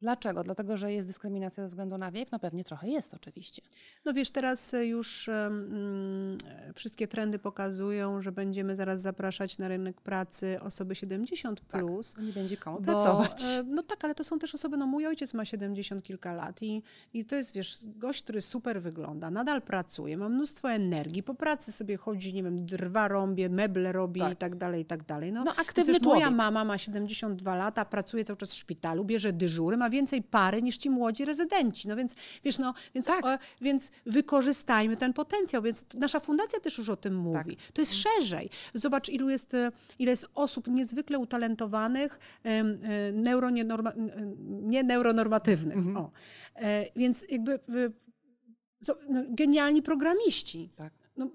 Dlaczego? Dlatego, że jest dyskryminacja ze względu na wiek? No pewnie trochę jest oczywiście. No wiesz, teraz e, już um, wszystkie trendy pokazują, że będziemy zaraz zapraszać na rynek pracy osoby 70+. Tak, plus, tak, nie będzie komu bo, pracować. E, no tak, ale to są też osoby, no mój ojciec ma 70 kilka lat i, i to jest, wiesz, gość, który super wygląda, nadal pracuje, ma mnóstwo energii, po pracy sobie chodzi, nie wiem, drwa rąbie, meble robi tak. i tak dalej, i tak dalej. No, no aktywny człowiek. Moja mama ma 72 lata, pracuje cały czas w szpitalu, bierze dyżury, ma ma więcej pary niż ci młodzi rezydenci. No więc, wiesz, no, więc, tak. o, więc wykorzystajmy ten potencjał. Więc nasza fundacja też już o tym tak. mówi. Tak. To jest mhm. szerzej. Zobacz, ilu jest, e, ile jest osób niezwykle utalentowanych, e, nie neuronormatywnych. Mhm. O. E, więc jakby no, genialni programiści. Tak. No,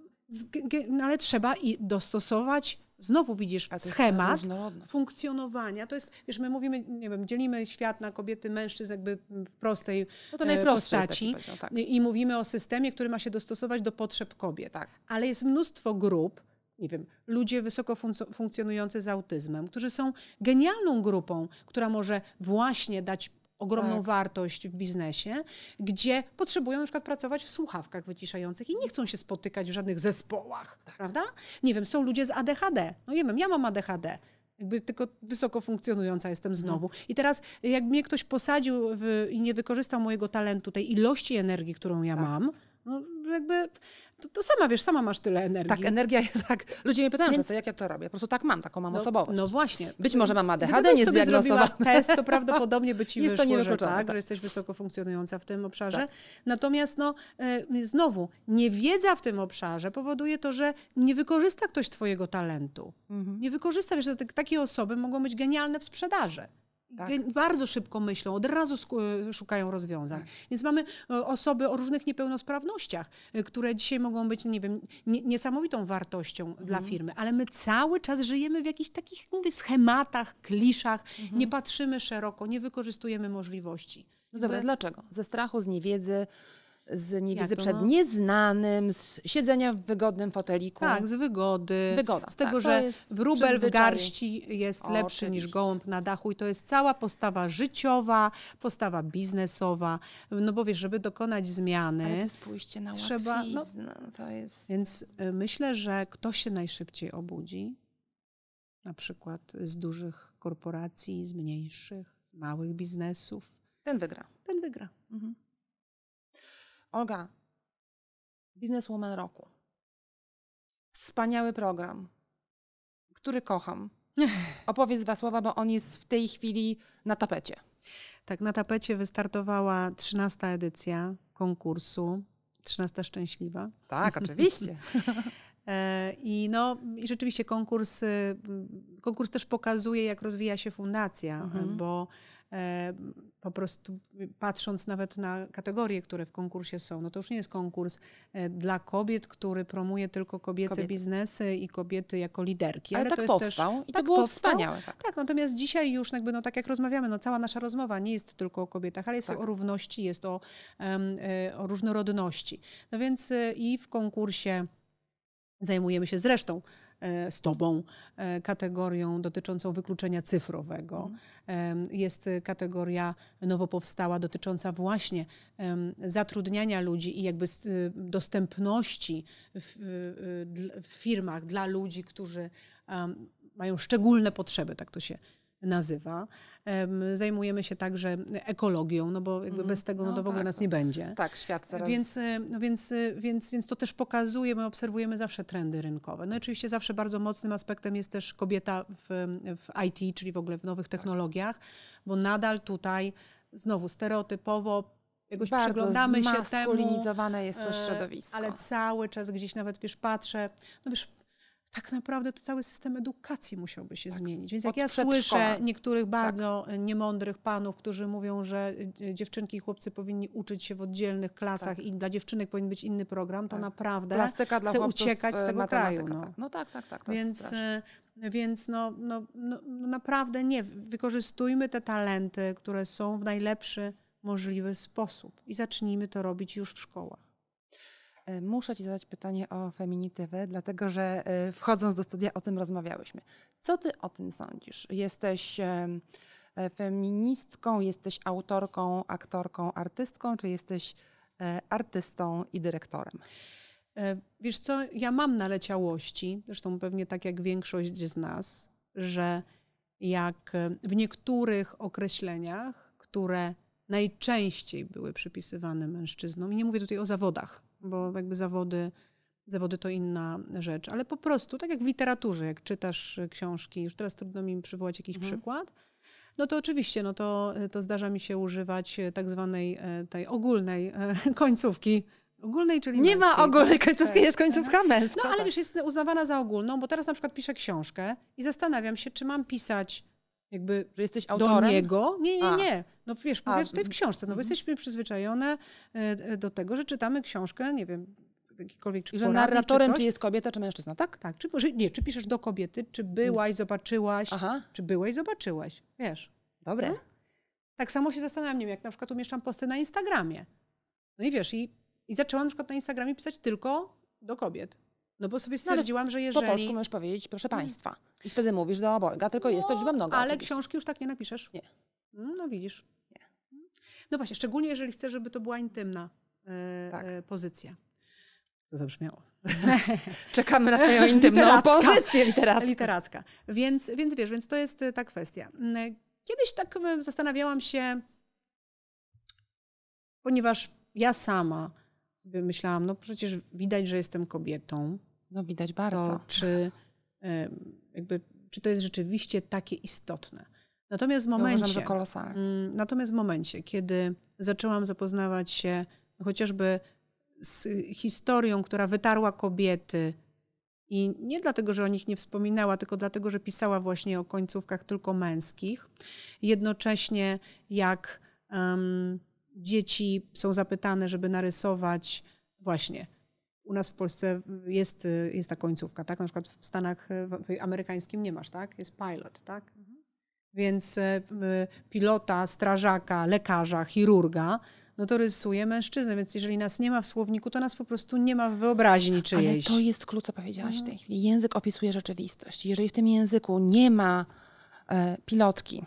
no, ale trzeba i dostosować Znowu widzisz schemat funkcjonowania. To jest, wiesz, my mówimy, nie wiem, dzielimy świat na kobiety, mężczyzn jakby w prostej no to postaci tak. i mówimy o systemie, który ma się dostosować do potrzeb kobiet. Tak. Ale jest mnóstwo grup, nie wiem, ludzie wysoko funkcjonujący z autyzmem, którzy są genialną grupą, która może właśnie dać ogromną tak. wartość w biznesie, gdzie potrzebują na przykład pracować w słuchawkach wyciszających i nie chcą się spotykać w żadnych zespołach, tak. prawda? Nie wiem, są ludzie z ADHD. No nie wiem, ja mam ADHD. Jakby tylko wysoko funkcjonująca jestem no. znowu. No. I teraz, jak mnie ktoś posadził w, i nie wykorzystał mojego talentu, tej ilości energii, którą ja tak. mam, no, jakby to, to, sama wiesz, sama masz tyle energii. Tak, energia jest [LAUGHS] tak. Ludzie mnie pytają, Więc... co, jak ja to robię. Po prostu tak mam, taką mam no, osobowość. No właśnie. Być może mam ADHD, nie zdiagnozowana. test, to [LAUGHS] prawdopodobnie by ci jest wyszło, to że tak, tak, że jesteś wysoko funkcjonująca w tym obszarze. Tak. Natomiast no, e, znowu, niewiedza w tym obszarze powoduje to, że nie wykorzysta ktoś twojego talentu. Mhm. Nie wykorzysta, wiesz, że takie osoby mogą być genialne w sprzedaży tak. bardzo szybko myślą, od razu e, szukają rozwiązań. Tak. Więc mamy e, osoby o różnych niepełnosprawnościach, e, które dzisiaj mogą być, nie wiem, niesamowitą wartością mhm. dla firmy, ale my cały czas żyjemy w jakichś takich, mówię, schematach, kliszach, mhm. nie patrzymy szeroko, nie wykorzystujemy możliwości. No dobra, dlaczego? Ze strachu, z niewiedzy, z niewiedzy przed no? nieznanym, z siedzenia w wygodnym foteliku. Tak, z wygody. Wygoda, z tak. tego, tak, że wróbel w garści jest o, lepszy oczywiście. niż gołąb na dachu i to jest cała postawa życiowa, postawa biznesowa. No bo wiesz, żeby dokonać zmiany. Ale to jest na trzeba, no, no, to jest... Więc y, myślę, że kto się najszybciej obudzi, na przykład z dużych korporacji, z mniejszych, z małych biznesów. Ten wygra. Ten wygra. Mhm. Olga, Bizneswoman Roku. Wspaniały program, który kocham. [LAUGHS] Opowiedz dwa słowa, bo on jest w tej chwili na tapecie. Tak, na tapecie wystartowała 13. edycja konkursu 13 Szczęśliwa. Tak, [LAUGHS] oczywiście. E, I, no, I rzeczywiście konkurs, y, konkurs też pokazuje, jak rozwija się fundacja, mhm. bo po prostu patrząc nawet na kategorie, które w konkursie są, no to już nie jest konkurs e, dla kobiet, który promuje tylko kobiece kobiety. biznesy i kobiety jako liderki. Ale, ale tak powstał też, i to tak było powstał. wspaniałe. Tak. tak. natomiast dzisiaj już jakby, no tak jak rozmawiamy, no cała nasza rozmowa nie jest tylko o kobietach, ale jest tak. o równości, jest o, um, o różnorodności. No więc e, i w konkursie zajmujemy się zresztą E, z Tobą e, kategorią dotyczącą wykluczenia cyfrowego. Mhm. Jest kategoria nowo powstała dotycząca właśnie zatrudniania ludzi i jakby y, dostępności w, y, y, w firmach dla ludzi, którzy mają szczególne potrzeby, tak to się nazywa. Zajmujemy się także ekologią, no bo jakby mhm. bez tego no, no to w ogóle tak. nas no nie tak. będzie. Tak, świat zaraz. Więc, e, no więc, e, więc, więc to też pokazuje, my obserwujemy zawsze trendy rynkowe. No oczywiście zawsze bardzo mocnym aspektem jest też kobieta w, w IT, czyli w ogóle w nowych technologiach, bo nadal tutaj znowu stereotypowo jakoś Bardzo przeglądamy się temu. jest to e, środowisko. Ale cały czas gdzieś nawet, wiesz, patrzę, no wiesz, tak naprawdę to cały system edukacji musiałby się tak. zmienić. Więc jak Od ja słyszę niektórych tak. bardzo tak. niemądrych panów, którzy mówią, że e, dziewczynki i chłopcy powinni uczyć się w oddzielnych klasach tak. i dla dziewczynek powinien być inny program, to tak. naprawdę Plastyka dla uciekać z tego kraju. No. Tak. no. tak, tak, tak. Więc, e, więc no, no, no, no, naprawdę nie. Wykorzystujmy te talenty, które są w najlepszy możliwy sposób i zacznijmy to robić już w szkołach. E, muszę Ci zadać pytanie o feminitywę, dlatego że e, wchodząc do studia o tym rozmawiałyśmy. Co Ty o tym sądzisz? Jesteś e, feministką, jesteś autorką, aktorką, artystką, czy jesteś artystą i dyrektorem? Wiesz co, ja mam naleciałości, zresztą pewnie tak jak większość z nas, że jak w niektórych określeniach, które najczęściej były przypisywane mężczyznom, i nie mówię tutaj o zawodach, bo jakby zawody, zawody to inna rzecz, ale po prostu, tak jak w literaturze, jak czytasz e, książki, już teraz trudno mi przywołać jakiś mhm. przykład, no to oczywiście, no to, e, to zdarza mi się używać e, tak zwanej tej ogólnej [LAUGHS] końcówki Ogólnej, czyli Nie męskiej. ma ogólnej końcówki, tak. jest końcówka mhm. no, męska. No ale tak. wiesz, jest uznawana za ogólną, bo teraz na przykład piszę książkę i zastanawiam się, czy mam pisać jakby że jesteś autorem? do niego. Nie, nie, nie. No wiesz, mówię A. tutaj w mhm. książce, no bo mhm. jesteśmy przyzwyczajone e, do tego, że czytamy książkę, nie wiem, jakikolwiek czy I że poradnik, narratorem czy, coś. czy jest kobieta, czy mężczyzna, tak? Tak, czy, może, nie, czy piszesz do kobiety, czy mm. byłaś, zobaczyłaś, Aha. czy byłeś, zobaczyłaś, wiesz. Dobre. No? Tak samo się zastanawiam, nie wiem, jak na przykład umieszczam posty na Instagramie. No i wiesz, i, i zaczęłam na przykład na Instagramie pisać tylko do kobiet. No bo sobie no stwierdziłam, no, że jeżeli... Po polsku możesz powiedzieć, proszę państwa. I wtedy mówisz do obojga, tylko no, jest to no, liczba mnoga. Ale oczywiście. książki już tak nie napiszesz. Nie. Mm, no widzisz. Nie. No właśnie, szczególnie jeżeli chcesz, żeby to była intymna e, tak. e, pozycja. To zabrzmiało. [LAUGHS] Czekamy na twoją intymną literacka. pozycję literacką. literacka. Więc, więc wiesz, więc to jest e, ta kwestia. Mm, e, kiedyś tak e, zastanawiałam się, ponieważ ja sama sobie myślałam, no przecież widać, że jestem kobietą. No widać bardzo. To, czy, jakby, czy to jest rzeczywiście takie istotne. Natomiast w momencie, uważam, że kolosalne. Mm, natomiast w momencie, kiedy zaczęłam zapoznawać się chociażby z historią, która wytarła kobiety i nie dlatego, że o nich nie wspominała, tylko dlatego, że pisała właśnie o końcówkach tylko męskich. Jednocześnie jak um, dzieci są zapytane, żeby narysować właśnie u nas w Polsce jest, y, jest ta końcówka, tak? Na przykład w Stanach y, w amerykańskim nie masz, tak? Jest pilot, tak? Mhm. Więc y, pilota, strażaka, lekarza, chirurga, no to rysuje mężczyznę, więc jeżeli nas nie ma w słowniku, to nas po prostu nie ma w wyobraźni czyjejś. Ale to jest klucz, co powiedziałaś w mhm. tej chwili. Język opisuje rzeczywistość. Jeżeli w tym języku nie ma e, pilotki,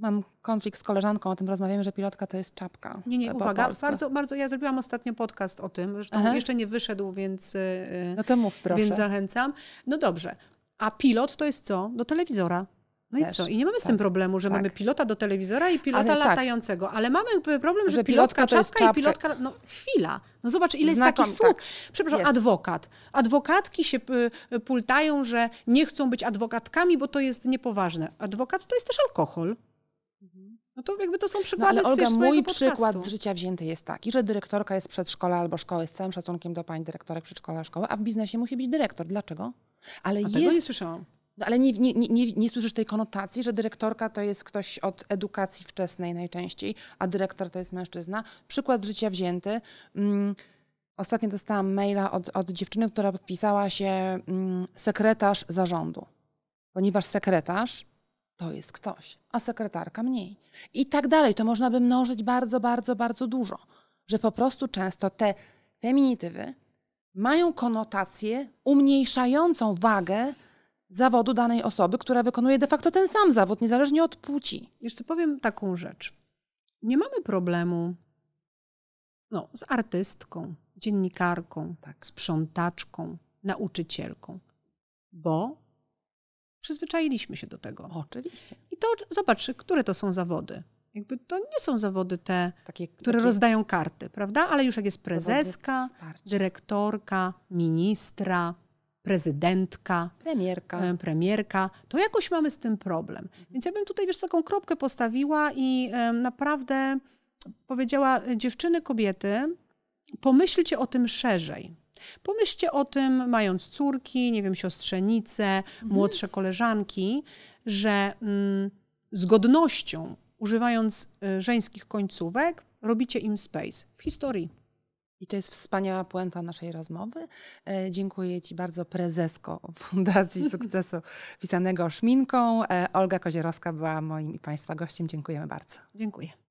Mam konflikt z koleżanką, o tym rozmawiamy, że pilotka to jest czapka. Nie, nie, e, uwaga, bardzo, bardzo, ja zrobiłam ostatnio podcast o tym, zresztą Aha. jeszcze nie wyszedł, więc... E, no to mów proszę. Więc zachęcam. No dobrze, a pilot to jest co? Do telewizora. No Też, i co? I nie mamy z tym tak. problemu, że tak. mamy pilota do telewizora i pilota ale tak. latającego, ale mamy problem, że, że pilotka, pilotka czapka, czapka i pilotka. No chwila. No zobacz, ile Znakom, jest takich tak. słów. Przepraszam, jest. adwokat. Adwokatki się y, y, pultają, że nie chcą być adwokatkami, bo to jest niepoważne. Adwokat to jest też alkohol. No to jakby to są przykłady no, ale Olga, z mój podcastu. przykład z życia wzięty jest taki, że dyrektorka jest przedszkola albo szkoły, z całym szacunkiem do pani dyrektorek przedszkola, szkoły, a w biznesie musi być dyrektor. Dlaczego? Ale a jest... tego nie słyszałam. No, ale nie, nie, nie, nie słyszysz tej konotacji, że dyrektorka to jest ktoś od edukacji wczesnej najczęściej, a dyrektor to jest mężczyzna. Przykład życia wzięty. Mm, ostatnio dostałam maila od, od dziewczyny, która podpisała się mm, sekretarz zarządu. Ponieważ sekretarz to jest ktoś, a sekretarka mniej. I tak dalej. To można by mnożyć bardzo, bardzo, bardzo dużo, że po prostu często te feminitywy mają konotację umniejszającą wagę zawodu danej osoby, która wykonuje de facto ten sam zawód, niezależnie od płci. Jeszcze powiem taką rzecz. Nie mamy problemu no, z artystką, dziennikarką, tak. sprzątaczką, nauczycielką, bo przyzwyczailiśmy się do tego. Oczywiście. I to zobacz, które to są zawody. Jakby to nie są zawody te, takie, które takie... rozdają karty, prawda? Ale już jak jest prezeska, dyrektorka, ministra, prezydentka, premierka. E, premierka, to jakoś mamy z tym problem. Mhm. Więc ja bym tutaj wiesz, taką kropkę postawiła i e, naprawdę powiedziała e, dziewczyny, kobiety, pomyślcie o tym szerzej. Pomyślcie o tym, mając córki, nie wiem, siostrzenice, mhm. młodsze koleżanki, że mm, z godnością, używając y, żeńskich końcówek, robicie im space w historii. I to jest wspaniała puenta naszej rozmowy. E, dziękuję Ci bardzo prezesko Fundacji [LAUGHS] Sukcesu pisanego szminką. E, Olga Kozierowska była moim i Państwa gościem. Dziękujemy bardzo. Dziękuję.